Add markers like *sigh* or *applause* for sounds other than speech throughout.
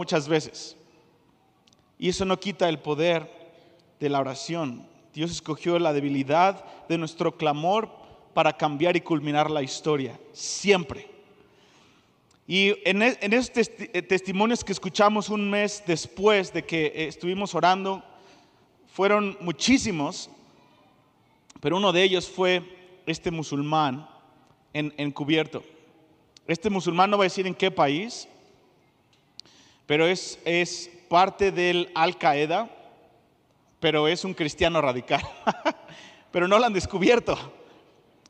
muchas veces. Y eso no quita el poder de la oración. Dios escogió la debilidad de nuestro clamor para cambiar y culminar la historia, siempre. Y en, e, en estos eh, testimonios que escuchamos un mes después de que eh, estuvimos orando, fueron muchísimos, pero uno de ellos fue este musulmán en, encubierto. Este musulmán no va a decir en qué país, pero es, es parte del Al Qaeda, pero es un cristiano radical. *laughs* pero no lo han descubierto.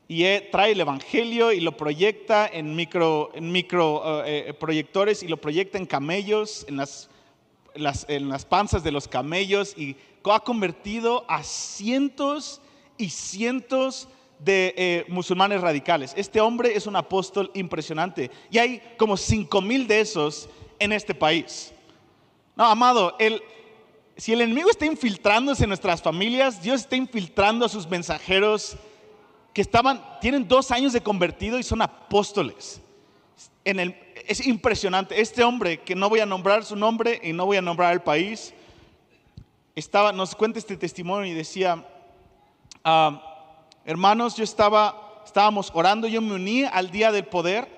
Y eh, trae el Evangelio y lo proyecta en micro, en micro eh, eh, proyectores y lo proyecta en camellos, en las, las, en las panzas de los camellos y ha convertido a cientos y cientos de musulmanes radicales. Este hombre es un apóstol impresionante y hay como cinco mil de esos en este país. No, amado, el, si el enemigo está infiltrándose en nuestras familias, Dios está infiltrando a sus mensajeros que estaban, tienen dos años de convertido y son apóstoles. En el, es impresionante. Este hombre, que no voy a nombrar su nombre y no voy a nombrar el país, estaba, nos cuenta este testimonio y decía, ah, hermanos, yo estaba, estábamos orando, yo me uní al día del poder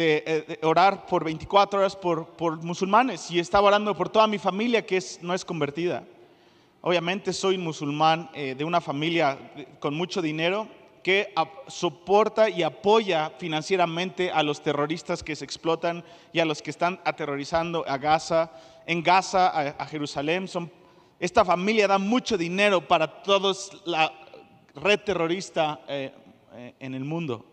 eh, de, orar por 24 horas por, por, musulmanes y estaba orando por toda mi familia que es, no es convertida. Obviamente soy musulmán eh, de una familia eh, con mucho dinero que soporta y apoya financieramente a los terroristas que se explotan y a los que están aterrorizando a Gaza, en Gaza, a, Jerusalén. esta familia da mucho dinero para todos la red terrorista en el mundo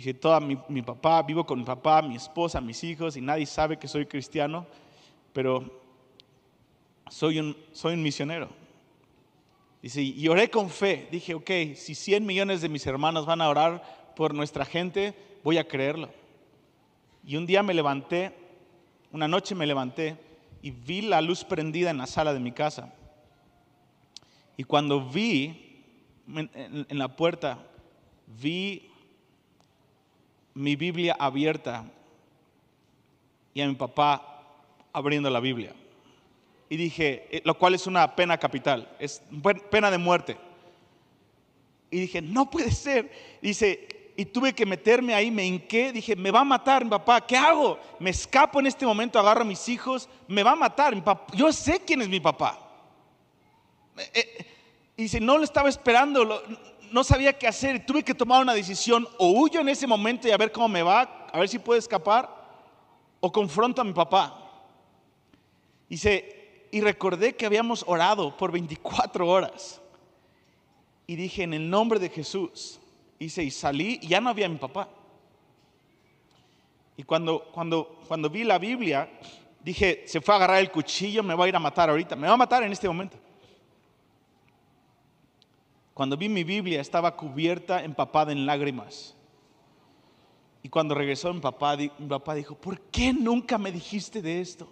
dije todo mi, mi, papá, vivo con mi papá, mi esposa, mis hijos, y nadie sabe que soy cristiano, pero soy un, soy un misionero. Dice, y oré con fe. Dije, ok, si 100 millones de mis hermanos van a orar por nuestra gente, voy a creerlo. Y un día me levanté, una noche me levanté y vi la luz prendida en la sala de mi casa. Y cuando vi en la puerta, vi mi Biblia abierta y a mi papá abriendo la Biblia. Y dije, eh, lo cual es una pena capital, es pena de muerte. Y dije, no puede ser. Dice, y tuve que meterme ahí, me hinqué, dije, me va a matar mi papá, ¿qué hago? Me escapo en este momento, agarro a mis hijos, me va a matar, mi papá, yo sé quién es mi papá. Eh, eh, y si no lo estaba esperando, lo, no sabía qué hacer, tuve que tomar una decisión, o huyo en ese momento y a ver cómo me va, a ver si puedo escapar, o confronto a mi papá. y recordé que habíamos orado por 24 horas. Y dije, en el nombre de Jesús. Hice y salí y ya no había mi papá. Y cuando, cuando, cuando vi la Biblia, dije, se fue a agarrar el cuchillo, me va a ir a matar ahorita, me va a matar en este momento. Cuando vi mi Biblia estaba cubierta, empapada en lágrimas. Y cuando regresó mi papá, mi papá dijo, ¿por qué nunca me dijiste de esto?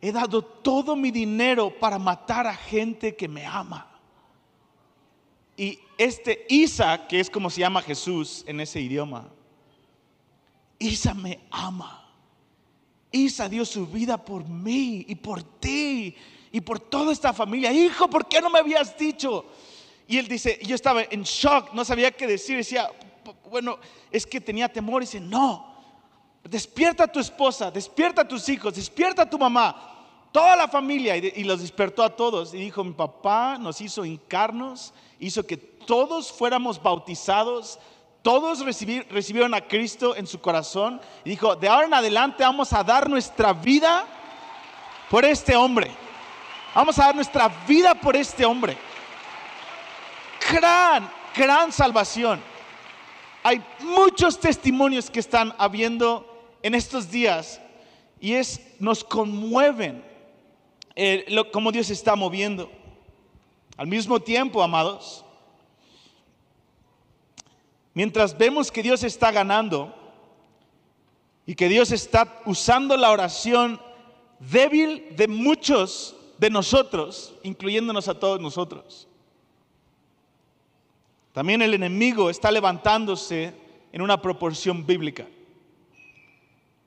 He dado todo mi dinero para matar a gente que me ama. Y este Isa, que es como se llama Jesús en ese idioma, Isa me ama. Isa dio su vida por mí y por ti y por toda esta familia. Hijo, ¿por qué no me habías dicho? Y él dice, yo estaba en shock, no sabía qué decir. Decía, bueno, es que tenía temor. Y dice, no, despierta a tu esposa, despierta a tus hijos, despierta a tu mamá, toda la familia. Y, y los despertó a todos. Y dijo, mi papá nos hizo encarnos, hizo que todos fuéramos bautizados todos recibieron a Cristo en su corazón y dijo, de ahora en adelante vamos a dar nuestra vida por este hombre. Vamos a dar nuestra vida por este hombre. Gran, gran salvación. Hay muchos testimonios que están habiendo en estos días y es, nos conmueven eh, como Dios está moviendo. Al mismo tiempo, amados, Mientras vemos que Dios está ganando y que Dios está usando la oración débil de muchos de nosotros, incluyéndonos a todos nosotros. También el enemigo está levantándose en una proporción bíblica.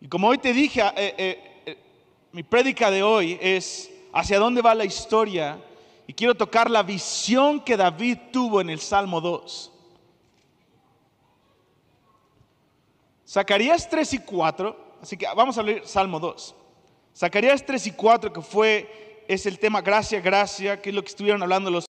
Y como hoy te dije, eh, eh, eh, mi prédica de hoy es hacia dónde va la historia y quiero tocar la visión que David tuvo en el Salmo 2. Zacarías 3 y 4, así que vamos a leer Salmo 2. Zacarías 3 y 4, que fue, es el tema gracia, gracia, que es lo que estuvieron hablando los